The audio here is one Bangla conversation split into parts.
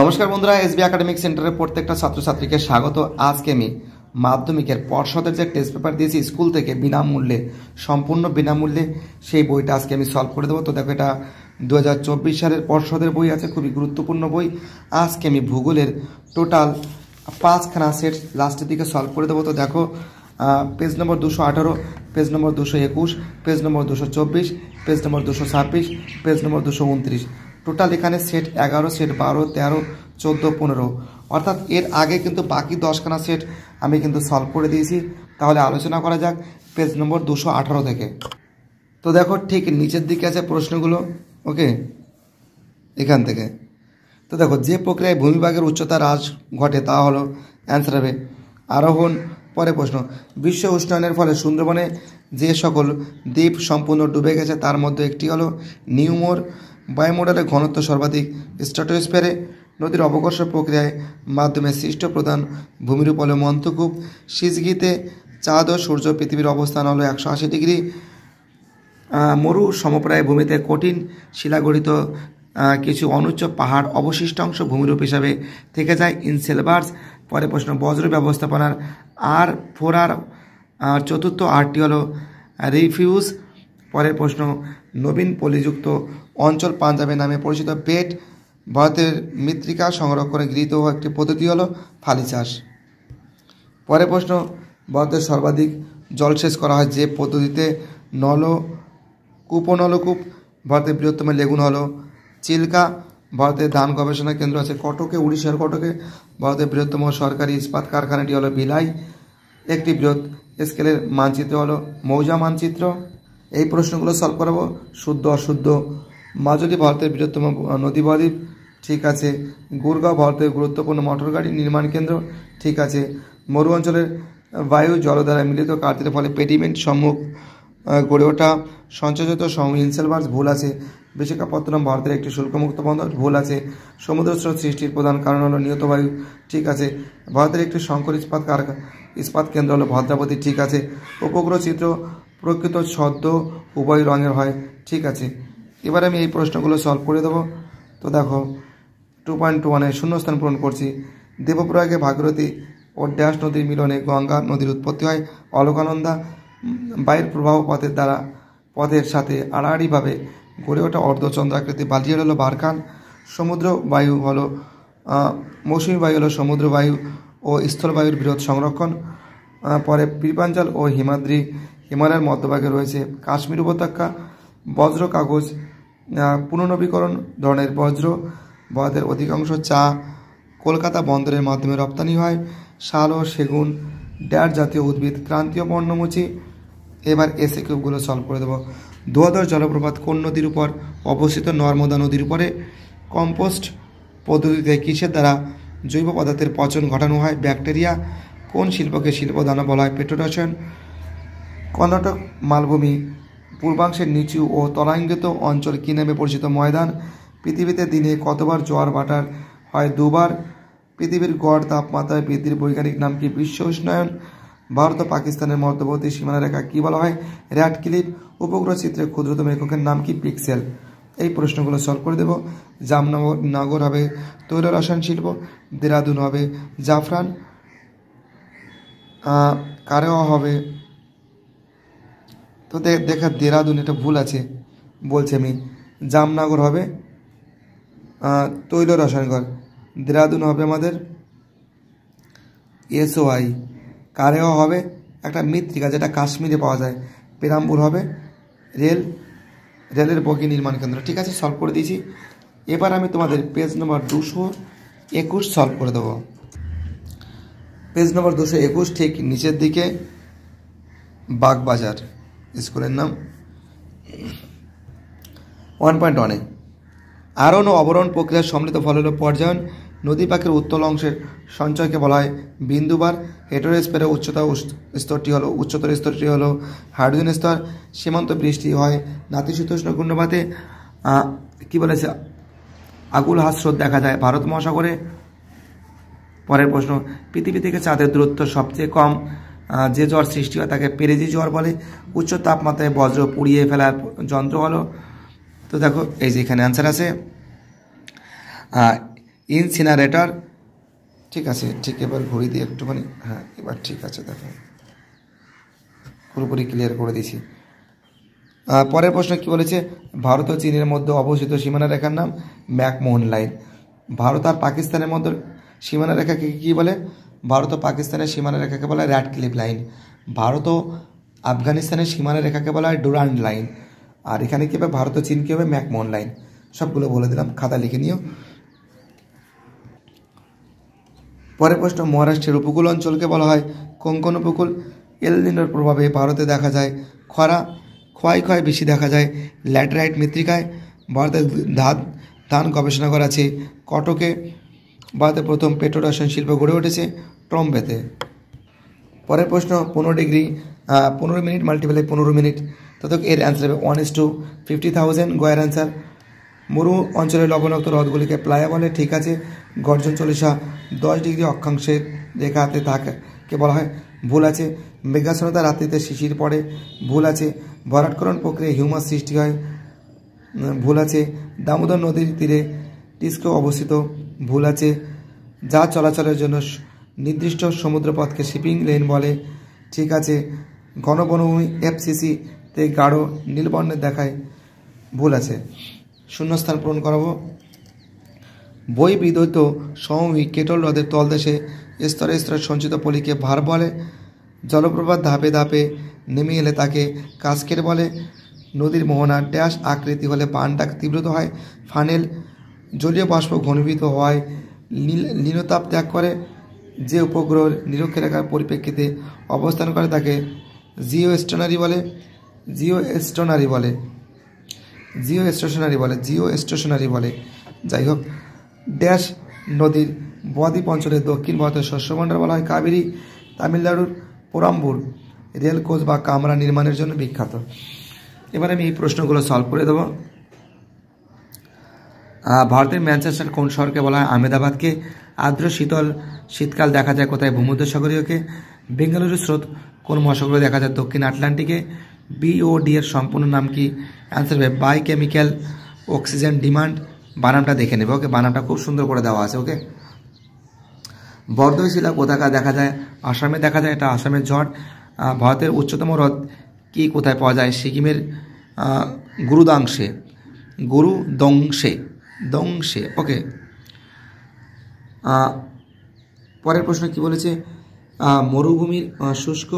নমস্কার বন্ধুরা এসবি একাডেমিক সেন্টারের প্রত্যেকটা ছাত্রছাত্রীকে স্বাগত আজকে আমি মাধ্যমিকের পর্ষদের যে টেস্ট পেপার দিয়েছি স্কুল থেকে বিনামূল্যে সম্পূর্ণ বিনামূল্যে সেই বইটা আজকে আমি সলভ করে দেবো তো দেখো এটা দু সালের পর্ষদের বই আছে খুবই গুরুত্বপূর্ণ বই আজকে আমি ভূগোলের টোটাল পাঁচখানা সেট লাস্টের দিকে সলভ করে দেবো তো দেখো পেজ নম্বর দুশো আঠারো পেজ নম্বর দুশো একুশ পেজ নম্বর দুশো চব্বিশ পেজ নম্বর দুশো ছাব্বিশ পেজ নম্বর দুশো উনত্রিশ টোটাল এখানে সেট এগারো সেট বারো তেরো চোদ্দো পনেরো অর্থাৎ এর আগে কিন্তু বাকি দশখানা সেট আমি কিন্তু সলভ করে দিয়েছি তাহলে আলোচনা করা যাক পেজ নম্বর দুশো আঠারো থেকে তো দেখো ঠিক নিচের দিকে আছে প্রশ্নগুলো ওকে এখান থেকে তো দেখো যে প্রক্রিয়ায় ভূমিভাগের উচ্চতা হ্রাস ঘটে তা হলো অ্যান্সার হবে আরোহণ পরে প্রশ্ন বিশ্ব উষ্ণায়নের ফলে সুন্দরবনে যে সকল দ্বীপ সম্পূর্ণ ডুবে গেছে তার মধ্যে একটি হলো নিউমোর বায়ুমণ্ডলে ঘনত্ব সর্বাধিক স্ট্র্যাটোস্ফিয়ারে নদীর অবকর্ষ প্রক্রিয়ায় মাধ্যমে সৃষ্ট প্রধান ভূমিরূপলে মন্তকূপ সিজগিতে চাঁদ ও সূর্য পৃথিবীর অবস্থান হলো একশো আশি ডিগ্রি মরু সমপ্রায় ভূমিতে কঠিন শিলাগড়িত কিছু অনুচ্চ পাহাড় অবশিষ্টাংশ ভূমিরূপ হিসাবে থেকে যায় ইনসেলভার্স পরে প্রশ্ন বজ্র ব্যবস্থাপনার আর ফোর আর চতুর্থ আরটি হলো রিফিউজ পরের প্রশ্ন নবীন পলিযুক্ত অঞ্চল পাঞ্জাবের নামে পরিচিত পেট ভারতের মৃত্তিকা সংরক্ষণে গৃহীত একটি পদ্ধতি হলো ফালি চাষ পরে প্রশ্ন ভারতের সর্বাধিক জলসেচ করা হয় যে পদ্ধতিতে নল কূপ নলকূপ ভারতের বৃহত্তম লেগুন হলো চিল্কা ভারতের ধান গবেষণা কেন্দ্র আছে কটকে উড়িষ্যার কটকে ভারতের বৃহত্তম সরকারি ইস্পাত কারখানাটি হলো বিলাই একটি বৃহৎ স্কেলের মানচিত্র হলো মৌজা মানচিত্র এই প্রশ্নগুলো সলভ করাবো শুদ্ধ অশুদ্ধ মাজুলি ভারতের বৃহত্তম নদী বদ্বীপ ঠিক আছে গুরগাঁও ভারতের গুরুত্বপূর্ণ মোটরগাড়ি নির্মাণ কেন্দ্র ঠিক আছে মরু অঞ্চলের বায়ু দ্বারা মিলিত কার্যের ফলে পেডিমেন্ট সম্মুখ গড়ে ওঠা সঞ্চয়জাত ইনসেলভার্স ভুল আছে বিশাখাপত্তনম ভারতের একটি শুল্কমুক্ত বন্দর ভুল আছে সমুদ্র স্রোত সৃষ্টির প্রধান কারণ হলো নিহত বায়ু ঠিক আছে ভারতের একটি শঙ্কর ইস্পাত কারখানা ইস্পাত কেন্দ্র হলো ভদ্রাবতী ঠিক আছে উপগ্রহ চিত্র প্রকৃত ছদ্ম উভয় রঙের হয় ঠিক আছে এবার আমি এই প্রশ্নগুলো সলভ করে দেবো তো দেখো টু পয়েন্ট টু ওয়ানে শূন্যস্থান পূরণ করছি দেবপ্রয়াগে ভাগীরথী ও ড্যাশ নদীর মিলনে গঙ্গা নদীর উৎপত্তি হয় অলকানন্দা বায়ুর প্রবাহ পথের দ্বারা পথের সাথে আড়াআড়িভাবে গড়ে ওঠা অর্ধচন্দ্রাকৃতি বালিয়ার হলো বারখান সমুদ্র বায়ু হলো মৌসুমী বায়ু হলো সমুদ্র বায়ু ও স্থলবায়ুর বিরোধ সংরক্ষণ পরে পীরপাঞ্জাল ও হিমাদ্রি হিমালয়ের মধ্যভাগে রয়েছে কাশ্মীর উপত্যকা বজ্র কাগজ পুনর্নবীকরণ ধরনের বজ্র ভারতের অধিকাংশ চা কলকাতা বন্দরের মাধ্যমে রপ্তানি হয় শাল ও সেগুন ড্যার জাতীয় উদ্ভিদ ক্রান্তীয় বর্ণমুচি এবার এসে কিউবগুলো সলভ করে দেবো দোয়াদর জলপ্রপাত কোন নদীর উপর অবস্থিত নর্মদা নদীর উপরে কম্পোস্ট পদ্ধতিতে কিসের দ্বারা জৈব পদার্থের পচন ঘটানো হয় ব্যাকটেরিয়া কোন শিল্পকে শিল্পদানা বলা হয় পেট্রোরাসায়ন কর্ণাটক মালভূমি পূর্বাংশের নিচু ও তরাঙ্গিত অঞ্চল কী নামে পরিচিত ময়দান পৃথিবীতে দিনে কতবার জোয়ার বাটার হয় দুবার পৃথিবীর গড় তাপমাত্রায় বৃদ্ধির বৈজ্ঞানিক নাম কি বিশ্ব উষ্ণায়ন ভারত ও পাকিস্তানের মধ্যবর্তী সীমানারেখা কী বলা হয় র্যাড ক্লিপ উপগ্রহ চিত্রের ক্ষুদ্রতম এককের নাম কি পিক্সেল এই প্রশ্নগুলো সলভ করে দেব জামনগর নগর হবে তৈল রসায়ন শিল্প দেরাদুন হবে জাফরান কারেওয়া হবে তো দেখা দেরাদুন এটা ভুল আছে বলছি আমি জামনগর হবে তৈল রসায়নগর দেরাদুন হবে আমাদের এসওআই কারেও হবে একটা মৃত্তিকা যেটা কাশ্মীরে পাওয়া যায় পেরামপুর হবে রেল রেলের বগি নির্মাণ কেন্দ্র ঠিক আছে সলভ করে দিয়েছি এবার আমি তোমাদের পেজ নম্বর দুশো একুশ সলভ করে দেবো পেজ নম্বর দুশো একুশ ঠিক নিচের দিকে বাগবাজার স্কুলের নাম ওয়ান পয়েন্ট ওয়ানে আরণ ও অবরণ প্রক্রিয়ার সম্মিলিত ফল হল পর্যায়ন নদী পাখির উত্তল অংশের সঞ্চয়কে বলা হয় বিন্দুবার স্পেরের উচ্চতা স্তরটি হলো উচ্চতর স্তরটি হলো হাইড্রোজেন স্তর সীমান্ত বৃষ্টি হয় নাতিশীতোষ্ণ গুণ্ডপাতে কী বলেছে আগুল হাস্রোত দেখা যায় ভারত মহাসাগরে পরের প্রশ্ন পৃথিবী থেকে চাঁদের দূরত্ব সবচেয়ে কম যে জ্বর সৃষ্টি হয় তাকে পেরেজি জ্বর বলে উচ্চ তাপমাত্রায় বজ্র পুড়িয়ে ফেলার যন্ত্র হলো তো দেখো এই যে এখানে অ্যান্সার আছে ইনসিনারেটর ঠিক আছে ঠিক এবার ঘুরি দিয়ে একটুখানি হ্যাঁ এবার ঠিক আছে দেখো পুরোপুরি ক্লিয়ার করে দিছি পরের প্রশ্ন কি বলেছে ভারত ও চীনের মধ্যে অবস্থিত সীমানা রেখার নাম ম্যাকমোহন লাইন ভারত আর পাকিস্তানের মধ্যে সীমানা রেখাকে কী বলে ভারত ও পাকিস্তানের সীমানা রেখাকে বলা হয় র্যাডক্লিপ লাইন ভারত ও আফগানিস্তানের সীমানা রেখাকে বলা হয় ডুরান্ড লাইন আর এখানে কী হবে ভারত ও চীন কী হবে ম্যাকমোহন লাইন সবগুলো বলে দিলাম খাতা লিখে নিও পরের প্রশ্ন মহারাষ্ট্রের উপকূল অঞ্চলকে বলা হয় কোঙ্কন উপকূল এলদিনের প্রভাবে ভারতে দেখা যায় খরা ক্ষয় ক্ষয় বেশি দেখা যায় ল্যাটেরাইট মৃত্তিকায় ভারতের ধান ধান গবেষণাগার আছে কটকে ভারতের প্রথম পেট্রোরাসায়ন শিল্প গড়ে উঠেছে পেতে পরের প্রশ্ন পনেরো ডিগ্রি পনেরো মিনিট মাল্টিপ্লাই পনেরো মিনিট তত এর অ্যান্সার হবে one is two fifty thousand গয়ের অ্যান্সার মরু অঞ্চলের লবণাক্ত হ্রদগুলিকে প্লায়া বলে ঠিক আছে গর্জন চল্লিশা দশ ডিগ্রি অক্ষাংশের রেখাতে থাকে বলা হয় ভুল আছে মেঘাসনতা রাত্রিতে শিশির পড়ে ভুল আছে ভরাটকরণ প্রক্রিয়া হিউমাস সৃষ্টি হয় ভুল আছে দামোদর নদীর তীরে টিস্কো অবস্থিত ভুল আছে যা চলাচলের জন্য নির্দিষ্ট সমুদ্রপথকে শিপিং লেন বলে ঠিক আছে গণবনভূমি তে গাঢ় নীলবর্ণের দেখায় ভুল আছে শূন্যস্থান পূরণ করাবো বই বিদ্যুত সমভূমি কেটল হ্রদের তলদেশে স্তরে স্তরে সঞ্চিত পলিকে ভার বলে জলপ্রপাত ধাপে ধাপে নেমে এলে তাকে কাস্কের বলে নদীর মোহনা ড্যাশ আকৃতি হলে পানটা তীব্রত হয় ফানেল জলীয় বাষ্প ঘনীভূত নীল নীলতাপ ত্যাগ করে যে উপগ্রহ নিরক্ষ রেখার পরিপ্রেক্ষিতে অবস্থান করে তাকে জিও স্টেশনারি বলে জিও স্টেশনারি বলে জিও স্টেশনারি বলে জিও স্টেশনারি বলে যাই হোক ড্যাশ নদীর বদ্বীপ অঞ্চলের দক্ষিণ ভারতের শস্যভণ্ডার বলা হয় কাবেরী তামিলনাড়ুর পোরাম্বুর রেল কোচ বা কামরা নির্মাণের জন্য বিখ্যাত এবার আমি এই প্রশ্নগুলো সলভ করে দেবো ভারতের ম্যানচেস্টার কোন শহরকে বলা হয় আহমেদাবাদকে আর্দ্র শীতল শীতকাল দেখা যায় কোথায় ভূমধ্যসাগরীয়কে বেঙ্গালুরু স্রোত কোন মহাসাগরে দেখা যায় দক্ষিণ আটলান্টিকে বিওডি এর সম্পূর্ণ নাম কি অ্যান্সার হবে বায়োকেমিক্যাল অক্সিজেন ডিমান্ড বানানটা দেখে নেবে ওকে বানানটা খুব সুন্দর করে দেওয়া আছে ওকে বর্ধশিলা পতাকা দেখা যায় আসামে দেখা যায় এটা আসামের ঝট ভারতের উচ্চতম হ্রদ কি কোথায় পাওয়া যায় সিকিমের গুরুদাংশে গুরুদংশে দংশে ওকে পরের প্রশ্ন কি বলেছে মরুভূমির শুষ্ক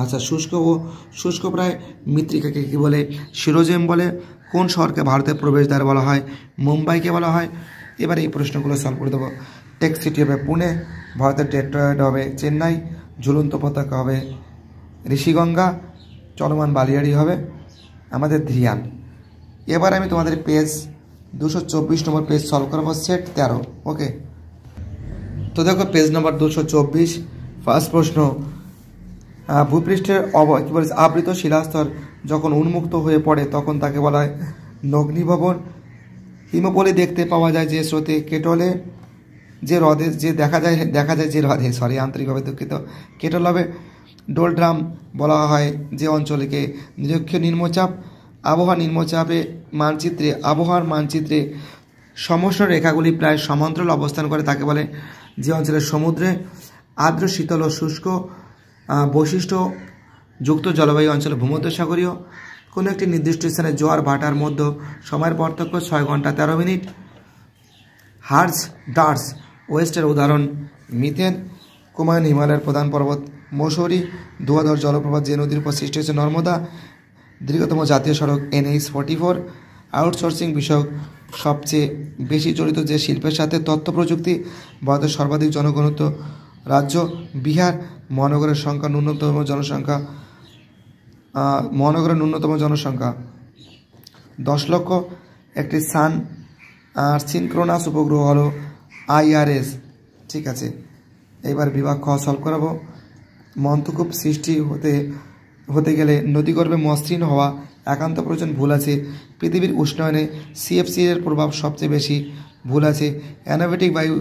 আচ্ছা শুষ্ক ও শুষ্ক প্রায় মৃত্তিকাকে কী বলে শিরোজেম বলে কোন শহরকে ভারতের প্রবেশদ্বার বলা হয় মুম্বাইকে বলা হয় এবার এই প্রশ্নগুলো সলভ করে দেবো টেক সিটি হবে পুনে ভারতের টেট্রয়েড হবে চেন্নাই ঝুলন্ত পতাকা হবে ঋষিগঙ্গা চলমান বালিয়াড়ি হবে আমাদের ধ্রিয়ান এবার আমি তোমাদের পেজ দুশো চব্বিশ নম্বর পেজ সলভ করবো সেট তেরো ওকে তো দেখো পেজ নাম্বার দুশো চব্বিশ ফার্স্ট প্রশ্ন ভূপৃষ্ঠের অব কী বলে আবৃত শিলাস্তর যখন উন্মুক্ত হয়ে পড়ে তখন তাকে বলা হয় নগ্নিভবন হিমপলি দেখতে পাওয়া যায় যে স্রোতে কেটলে যে হ্রদে যে দেখা যায় দেখা যায় যে হ্রদে সরি আন্তরিকভাবে দুঃখিত কেটল হবে ডোলড্রাম বলা হয় যে অঞ্চলকে নিরক্ষ নিম্নচাপ আবহাওয়া নিম্নচাপে মানচিত্রে আবহাওয়ার মানচিত্রে সমস্ত রেখাগুলি প্রায় সমান্তরাল অবস্থান করে তাকে বলে যে অঞ্চলের সমুদ্রে আর্দ্র শীতল ও শুষ্ক বৈশিষ্ট্য যুক্ত জলবায়ু অঞ্চল ভূমধ্যসাগরীয় কোনো একটি নির্দিষ্ট স্থানে জোয়ার ভাটার মধ্যে সময়ের পার্থক্য ছয় ঘন্টা তেরো মিনিট হার্স ডার্স ওয়েস্টের উদাহরণ মিথেন কুমায়ুন হিমালয়ের প্রধান পর্বত মৌসুরি ধুয়াধর জলপ্রপাত যে নদীর উপর সৃষ্টি হয়েছে নর্মদা দীর্ঘতম জাতীয় সড়ক এনএইচ ফর্টি ফোর আউটসোর্সিং বিষয়ক সবচেয়ে বেশি জড়িত যে শিল্পের সাথে তথ্য প্রযুক্তি ভারতের সর্বাধিক জনঘনত্ব রাজ্য বিহার মহানগরের সংখ্যা ন্যূনতম জনসংখ্যা মহানগরের ন্যূনতম জনসংখ্যা দশ লক্ষ একটি সান আর সিনক্রোনাস উপগ্রহ হলো আইআরএস ঠিক আছে এবার বিভাগ খ সলভ করাবো মন্তকূপ সৃষ্টি হতে হতে গেলে নদীগর্ভে মসৃণ হওয়া একান্ত প্রয়োজন ভুল আছে পৃথিবীর উষ্ণায়নে সিএফসি এর প্রভাব সবচেয়ে বেশি ভুল আছে অ্যানোভেটিক বায়ু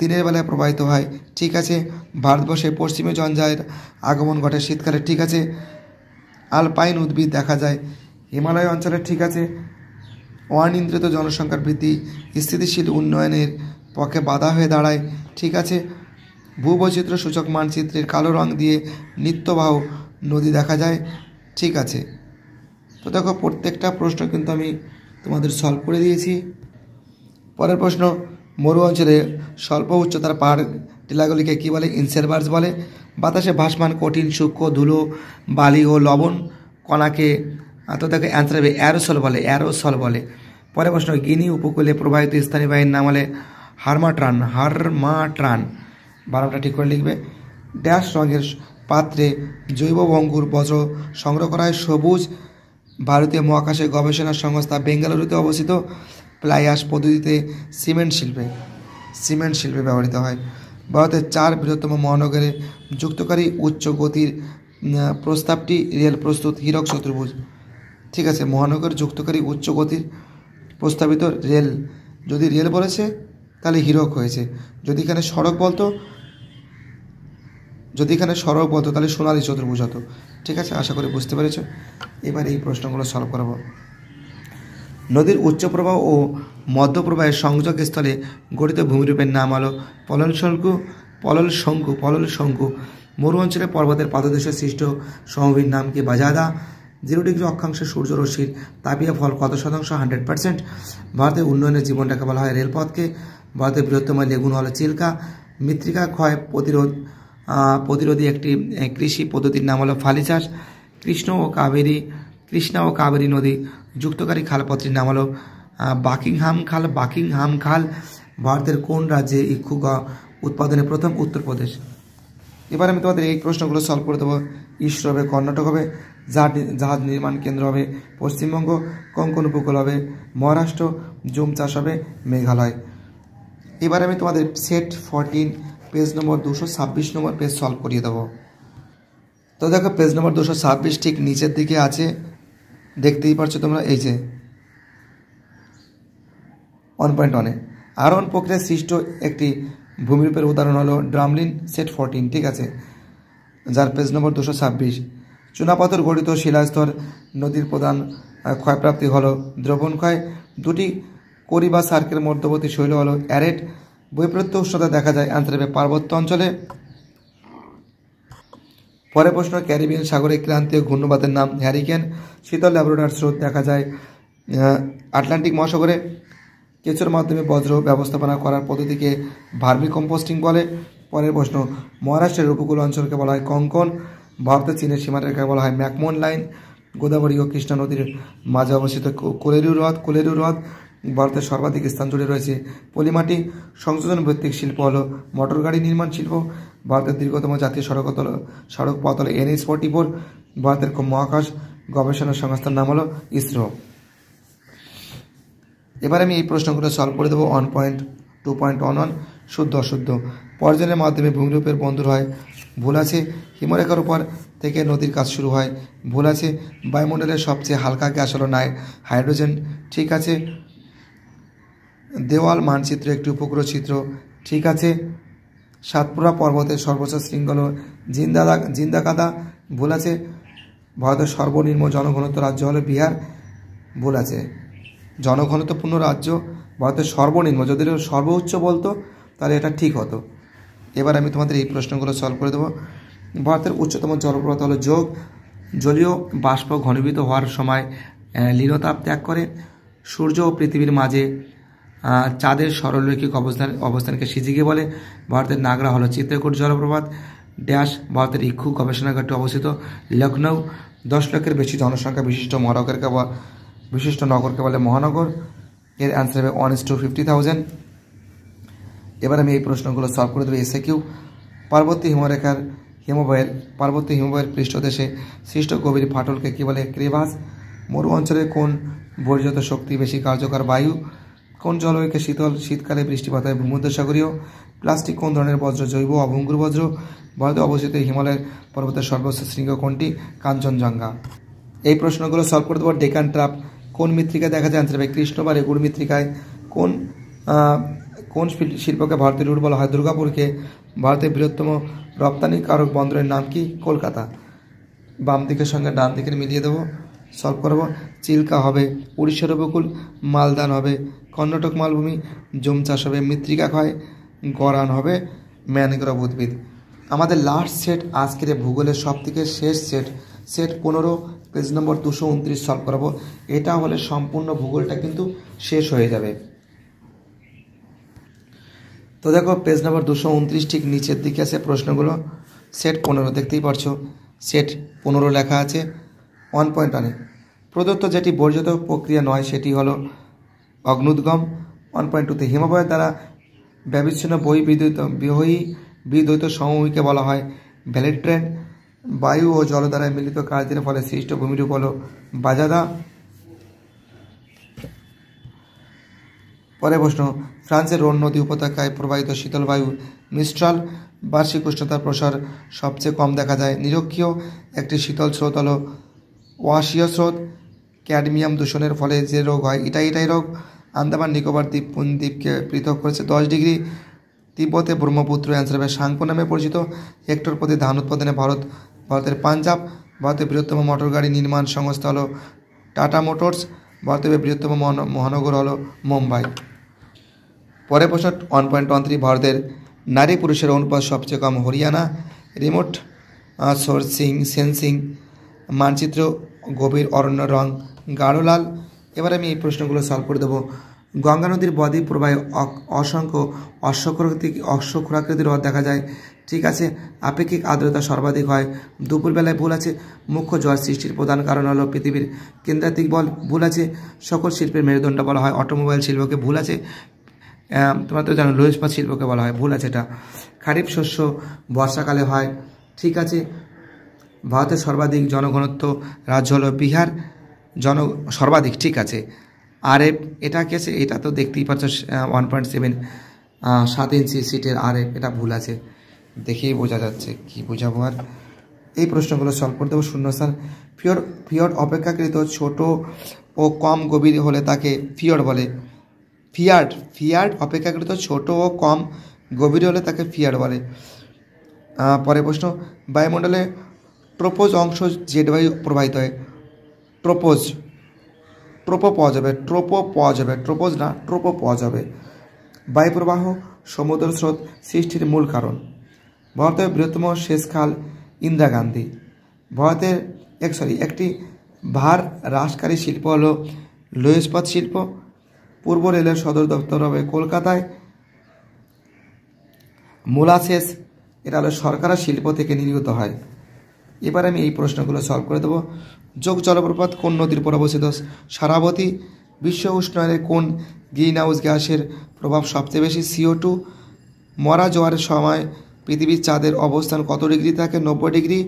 দিনের বেলায় প্রবাহিত হয় ঠিক আছে ভারতবর্ষে পশ্চিমী জঞ্জায়ের আগমন ঘটে শীতকালে ঠিক আছে আলপাইন উদ্ভিদ দেখা যায় হিমালয় অঞ্চলে ঠিক আছে অনিয়ন্ত্রিত জনসংখ্যার বৃদ্ধি স্থিতিশীল উন্নয়নের পক্ষে বাধা হয়ে দাঁড়ায় ঠিক আছে ভূবৈচিত্র্য সূচক মানচিত্রের কালো রং দিয়ে নিত্যবাহ নদী দেখা যায় ঠিক আছে তো দেখো প্রত্যেকটা প্রশ্ন কিন্তু আমি তোমাদের সলভ করে দিয়েছি পরের প্রশ্ন মরু অঞ্চলে স্বল্প উচ্চতার পাহাড় টিলাগুলিকে কী বলে ইনসেলভার্স বলে বাতাসে ভাসমান কঠিন সূক্ষ্ম ধুলো বালি ও লবণ কণাকে তো দেখো অ্যান্সার হবে অ্যারোসল বলে অ্যারোসল বলে পরের প্রশ্ন গিনি উপকূলে প্রবাহিত স্থানীয় বাহিনীর নাম হলে হারমাট্রান হারমাট্রান বারোটা ঠিক করে লিখবে ড্যাশ রঙের পাত্রে জৈব ভঙ্গুর বজ্র সংগ্রহ করা হয় সবুজ ভারতীয় মহাকাশে গবেষণা সংস্থা বেঙ্গালুরুতে অবস্থিত প্লাইয়াস পদ্ধতিতে সিমেন্ট শিল্পে সিমেন্ট শিল্পে ব্যবহৃত হয় ভারতের চার বৃহত্তম মহানগরে যুক্তকারী উচ্চ গতির প্রস্তাবটি রেল প্রস্তুত হীরক চতুর্ভুজ ঠিক আছে মহানগর যুক্তকারী উচ্চ গতির প্রস্তাবিত রেল যদি রেল বলেছে তাহলে হীরক হয়েছে যদি এখানে সড়ক বলতো যদি এখানে সরব বলতো তাহলে সোনালি চতুর্ভুজ হতো ঠিক আছে আশা করি বুঝতে পেরেছ এবার এই প্রশ্নগুলো সলভ করাবো নদীর উচ্চ প্রবাহ ও মধ্যপ্রবাহের সংযোগ স্থলে গঠিত ভূমিরূপের নাম হলো পলল শঙ্কু পলল শঙ্কু পলল শঙ্কু মরু অঞ্চলে পর্বতের পাদদেশে সৃষ্ট সমভীর নাম কি বাজাদা জিরো ডিগ্রি অক্ষাংশে সূর্যরশ্মির তাপীয় ফল কত শতাংশ হান্ড্রেড পার্সেন্ট ভারতের উন্নয়নের জীবনটাকে বলা হয় রেলপথকে ভারতের বৃহত্তম লেগুন হলো চিল্কা মৃত্তিকা ক্ষয় প্রতিরোধ প্রতিরোধী একটি কৃষি পদ্ধতির নাম হলো ফালি চাষ কৃষ্ণ ও কাবেরী কৃষ্ণা ও কাবেরী নদী যুক্তকারী খালপথটির নাম হলো বাকিংহাম খাল বাকিংহাম খাল ভারতের কোন রাজ্যে ইক্ষু উৎপাদনে প্রথম উত্তরপ্রদেশ এবার আমি তোমাদের এই প্রশ্নগুলো সলভ করে দেবো ইস্রো হবে কর্ণাটক হবে জাহাজ জাহাজ নির্মাণ কেন্দ্র হবে পশ্চিমবঙ্গ কঙ্কন উপকূল হবে মহারাষ্ট্র জুম চাষ হবে মেঘালয় এবার আমি তোমাদের সেট ফরটিন পেজ নম্বর দুশো ছাব্বিশ নম্বর পেজ সলভ করিয়ে দেবো তো দেখো পেজ নম্বর দুশো ছাব্বিশ ঠিক নিচের দিকে আছে দেখতেই পারছো তোমরা এই যে ওয়ান পয়েন্ট ওয়ানে আরোহণ প্রক্রিয়ায় সৃষ্ট একটি ভূমিরূপের উদাহরণ হলো ড্রামলিন সেট ফোরটিন ঠিক আছে যার পেজ নম্বর দুশো ছাব্বিশ চুনাপাথর গঠিত শিলাস্তর নদীর প্রধান ক্ষয়প্রাপ্তি হলো দ্রবণ ক্ষয় দুটি করিবা সার্কের মধ্যবর্তী শৈল হলো অ্যারেট বৈপ্রত্য উষ্ণতা দেখা যায় আন্তরিক পার্বত্য অঞ্চলে পরে প্রশ্ন ক্যারিবিয়ান সাগরে ক্রান্তীয় ঘূর্ণবাদের নাম হ্যারিকেন শীতল ল্যাবরেটার স্রোত দেখা যায় আটলান্টিক মহাসাগরে কেঁচোর মাধ্যমে বজ্র ব্যবস্থাপনা করার পদ্ধতিকে ভার্মি কম্পোস্টিং বলে পরের প্রশ্ন মহারাষ্ট্রের উপকূল অঞ্চলকে বলা হয় কঙ্কন ভারতের চীনের সীমারেখাকে বলা হয় ম্যাকমোন লাইন গোদাবরী ও কৃষ্ণা নদীর মাঝে অবস্থিত কোলেরু হ্রদ কোলেরু হ্রদ ভারতের সর্বাধিক স্থান জুড়ে রয়েছে পলিমাটি সংযোজন ভিত্তিক শিল্প হল মোটর গাড়ি নির্মাণ শিল্প ভারতের দীর্ঘতম জাতীয় সড়ক হল সড়ক পথ হল এনএইচ ফোর্টি ফোর ভারতের মহাকাশ গবেষণা সংস্থার নাম হলো ইসরো এবার আমি এই প্রশ্নগুলো সলভ করে দেবো one point two point one one শুদ্ধ অশুদ্ধ পর্যটনের মাধ্যমে ভূমিরূপের বন্ধুর হয় ভুল আছে হিমরেখার উপর থেকে নদীর কাজ শুরু হয় ভুল আছে বায়ুমণ্ডলের সবচেয়ে হালকা গ্যাস হলো নাই হাইড্রোজেন ঠিক আছে দেওয়াল মানচিত্র একটি উপগ্রহ চিত্র ঠিক আছে সাতপুরা পর্বতের সর্বোচ্চ শৃঙ্গল জিন্দাদা জিন্দাকাদা ভুল আছে ভারতের সর্বনিম্ন জনঘনত্ব রাজ্য হলো বিহার ভুল আছে জনঘনত্বপূর্ণ রাজ্য ভারতের সর্বনিম্ন যদি সর্বোচ্চ বলতো তাহলে এটা ঠিক হতো এবার আমি তোমাদের এই প্রশ্নগুলো সলভ করে দেবো ভারতের উচ্চতম জলপ্রপাত হলো যোগ জলীয় বাষ্প ঘনীভূত হওয়ার সময় লীনতাপ ত্যাগ করে সূর্য ও পৃথিবীর মাঝে চাঁদের সরলরৈখিক অবস্থান অবস্থানকে সিজিকে বলে ভারতের নাগরা হল চিত্রকূট জলপ্রপাত ড্যাশ ভারতের ইক্ষু গবেষণাগারটি অবস্থিত লখনৌ দশ লক্ষের বেশি জনসংখ্যা বিশিষ্ট মহানগরকে বিশিষ্ট নগরকে বলে মহানগর এর অ্যান্সার হবে one is two fifty thousand এবার আমি এই প্রশ্নগুলো সলভ করে দেবো এসে কিউ পার্বত্য হিমরেখার হিমবাহের পার্বত্য হিমবাহের পৃষ্ঠদেশে সৃষ্ট গভীর ফাটলকে কী বলে ক্রেভাস মরু অঞ্চলে কোন বর্জিত শক্তি বেশি কার্যকর বায়ু কোন জলবায়ুকে শীতল শীতকালে বৃষ্টিপাত হয় ভূমধ্যসাগরীয় প্লাস্টিক কোন ধরনের বজ্র জৈব অভঙ্গুর বজ্র ভারতে অবস্থিত হিমালয়ের পর্বতের সর্বোচ্চ শৃঙ্গ কোনটি কাঞ্চনজঙ্ঘা এই প্রশ্নগুলো সলভ করতে পারো ডেকান ট্রাপ কোন মৃত্তিকায় দেখা যায় আনসার হবে কৃষ্ণ বা রেগুর মৃত্তিকায় কোন কোন শিল্পকে ভারতের রুট বলা হয় দুর্গাপুরকে ভারতের বৃহত্তম রপ্তানিকারক বন্দরের নাম কি কলকাতা বাম দিকের সঙ্গে ডান দিকের মিলিয়ে দেবো সলভ করবো চিল্কা হবে উড়িষ্যার উপকূল মালদান হবে কর্ণাটক মালভূমি জম চাষ হবে মৃত্তিকা ক্ষয় গরান হবে ম্যানগ্রোভ উদ্ভিদ আমাদের লাস্ট সেট আজকের ভূগোলের সবথেকে শেষ সেট সেট পনেরো পেজ নম্বর দুশো উনত্রিশ সলভ করাবো এটা হলে সম্পূর্ণ ভূগোলটা কিন্তু শেষ হয়ে যাবে তো দেখো পেজ নম্বর দুশো উনত্রিশ ঠিক নিচের দিকে আছে প্রশ্নগুলো সেট পনেরো দেখতেই পারছো সেট পনেরো লেখা আছে ওয়ান পয়েন্ট ওয়ানে প্রদত্ত যেটি বর্জিত প্রক্রিয়া নয় সেটি হল অগ্নুদ্গম ওয়ান পয়েন্ট টুতে হিমবাহের দ্বারা ব্যবচ্ছিন্ন বহি বিদ্যুত বিহয়ী বিদ্যুত সমভূমিকে বলা হয় ভ্যালিড বায়ু ও জল দ্বারা মিলিত কার্যের ফলে সৃষ্ট ভূমিরূপ হল বাজাদা পরে প্রশ্ন ফ্রান্সের রোন নদী উপত্যকায় প্রবাহিত শীতল বায়ু মিস্ট্রাল বার্ষিক উষ্ণতার প্রসার সবচেয়ে কম দেখা যায় নিরক্ষীয় একটি শীতল স্রোত হল ওয়াশীয় স্রোত ক্যাডমিয়াম দূষণের ফলে যে রোগ হয় এটা এটাই রোগ আন্দামান নিকোবর দ্বীপকে পৃথক করেছে দশ ডিগ্রি তিব্বতে ব্রহ্মপুত্র হবে সাংপো নামে পরিচিত হেক্টর প্রতি ধান উৎপাদনে ভারত ভারতের পাঞ্জাব ভারতের বৃহত্তম মোটর গাড়ি নির্মাণ সংস্থা হলো টাটা মোটরস ভারতের বৃহত্তম মহানগর হলো মুম্বাই পরে প্রশ্ন ওয়ান পয়েন্ট ওয়ান থ্রি ভারতের নারী পুরুষের অনুপাত সবচেয়ে কম হরিয়ানা রিমোট সোর্সিং সেন্সিং মানচিত্র গভীর অরণ্য রং গাঢ় লাল এবার আমি এই প্রশ্নগুলো সলভ করে দেবো গঙ্গা নদীর বদ্বীপ প্রবাহে অসংখ্য অশ্বক্ষরাকৃতি অশ্বক্ষরাকৃতির হ্রদ দেখা যায় ঠিক আছে আপেক্ষিক আর্দ্রতা সর্বাধিক হয় দুপুরবেলায় ভুল আছে মুখ্য জল সৃষ্টির প্রধান কারণ হলো পৃথিবীর কেন্দ্রাতিক বল ভুল আছে সকল শিল্পের মেরুদণ্ড বলা হয় অটোমোবাইল শিল্পকে ভুল আছে তোমরা তো জানো লোহিসপাত শিল্পকে বলা হয় ভুল আছে এটা খারিফ শস্য বর্ষাকালে হয় ঠিক আছে ভারতের সর্বাধিক জনঘনত্ব রাজ্য হলো বিহার জন সর্বাধিক ঠিক আছে আর এফ এটা কেছে এটা তো দেখতেই পাচ্ছ ওয়ান পয়েন্ট সেভেন সাত ইঞ্চি সিটের আর এফ এটা ভুল আছে দেখেই বোঝা যাচ্ছে কি বোঝাবো আর এই প্রশ্নগুলো সলভ করে দেবো শূন্যস্থান ফিওর ফিওর অপেক্ষাকৃত ছোট ও কম গভীর হলে তাকে ফিওর বলে ফিয়ার্ড ফিয়ার্ড অপেক্ষাকৃত ছোট ও কম গভীর হলে তাকে ফিয়ার্ড বলে পরের প্রশ্ন বায়ুমণ্ডলে ট্রোপোজ অংশ জেড বায়ু প্রবাহিত হয় ট্রোপোজ ট্রোপো পাওয়া যাবে ট্রোপো পাওয়া যাবে ট্রোপোজ না ট্রোপো পাওয়া যাবে বায়ুপ্রবাহ সমুদ্র স্রোত সৃষ্টির মূল কারণ ভারতের বৃহত্তম শেষ খাল ইন্দিরা গান্ধী ভারতের এক সরি একটি ভার হ্রাসকারী শিল্প হল লোহিস্পাত শিল্প পূর্ব রেলের সদর দপ্তর হবে কলকাতায় মূলাশেষ এটা হলো সরকারের শিল্প থেকে নির্গত হয় এবার আমি এই প্রশ্নগুলো সলভ করে দেবো যোগ জলপ্রপাত কোন নদীর পর অবস্থিত সারাবতী বিশ্ব উষ্ণায়নের কোন গ্রিন হাউস গ্যাসের প্রভাব সবচেয়ে বেশি সিও টু মরা জোয়ারের সময় পৃথিবীর চাঁদের অবস্থান কত ডিগ্রি থাকে নব্বই ডিগ্রি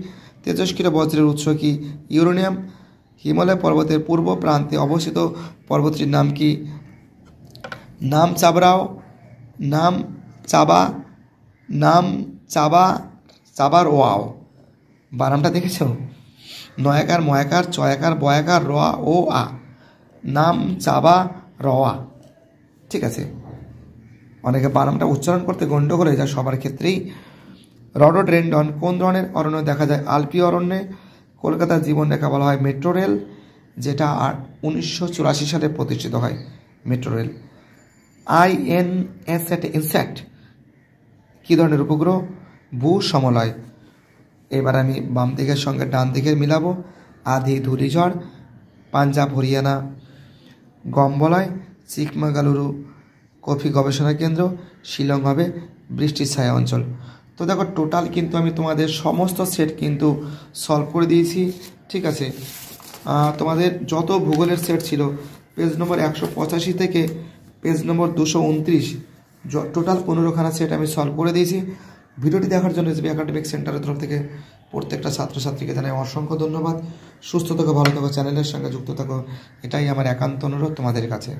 তেজস্ক্রিয় বজ্রের উৎস কি ইউরোনিয়াম হিমালয় পর্বতের পূর্ব প্রান্তে অবস্থিত পর্বতটির নাম কি নাম চাবরাও নাম চাবা নাম চাবা চাবার ওয়াও বানানটা দেখেছ নয়াকার ময়াকার চয়াকার বয়াকার র ও আ নাম চাবা রওয়া ঠিক আছে অনেকে বানামটা উচ্চারণ করতে গণ্ডগোল হয়ে যায় সবার ক্ষেত্রেই রডোড্রেন্ডন কোন ধরনের অরণ্য দেখা যায় আলপি অরণ্যে কলকাতার জীবন রেখা বলা হয় মেট্রো রেল যেটা আর উনিশশো সালে প্রতিষ্ঠিত হয় মেট্রো রেল আই এন এট ইনসেক্ট কী ধরনের উপগ্রহ ভূ সমলয় এবার আমি বাম দিকের সঙ্গে ডান দিকের মিলাবো আধি ধূলিঝড় পাঞ্জাব হরিয়ানা গম্বলয় চিকমাগালুরু কফি গবেষণা কেন্দ্র শিলং হবে বৃষ্টির ছায়া অঞ্চল তো দেখো টোটাল কিন্তু আমি তোমাদের সমস্ত সেট কিন্তু সলভ করে দিয়েছি ঠিক আছে তোমাদের যত ভূগোলের সেট ছিল পেজ নম্বর একশো পঁচাশি থেকে পেজ নম্বর দুশো উনত্রিশ টোটাল পনেরোখানা সেট আমি সলভ করে দিয়েছি ভিডিওটি দেখার জন্য এসবি একাডেমিক সেন্টারের তরফ থেকে প্রত্যেকটা ছাত্রছাত্রীকে জানাই অসংখ্য ধন্যবাদ সুস্থ থাকো ভালো থাকো চ্যানেলের সঙ্গে যুক্ত থাকো এটাই আমার একান্ত অনুরোধ তোমাদের কাছে